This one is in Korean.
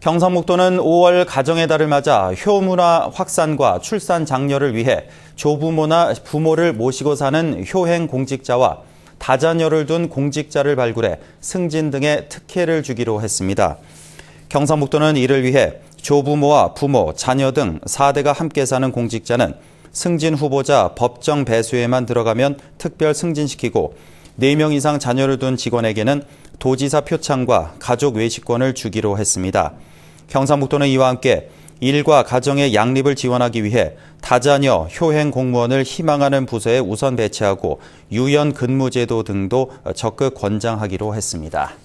경상북도는 5월 가정의 달을 맞아 효문화 확산과 출산 장려를 위해 조부모나 부모를 모시고 사는 효행 공직자와 다자녀를 둔 공직자를 발굴해 승진 등의 특혜를 주기로 했습니다. 경상북도는 이를 위해 조부모와 부모, 자녀 등 4대가 함께 사는 공직자는 승진 후보자 법정 배수에만 들어가면 특별 승진시키고 4명 이상 자녀를 둔 직원에게는 도지사 표창과 가족 외식권을 주기로 했습니다. 경상북도는 이와 함께 일과 가정의 양립을 지원하기 위해 다자녀 효행 공무원을 희망하는 부서에 우선 배치하고 유연 근무 제도 등도 적극 권장하기로 했습니다.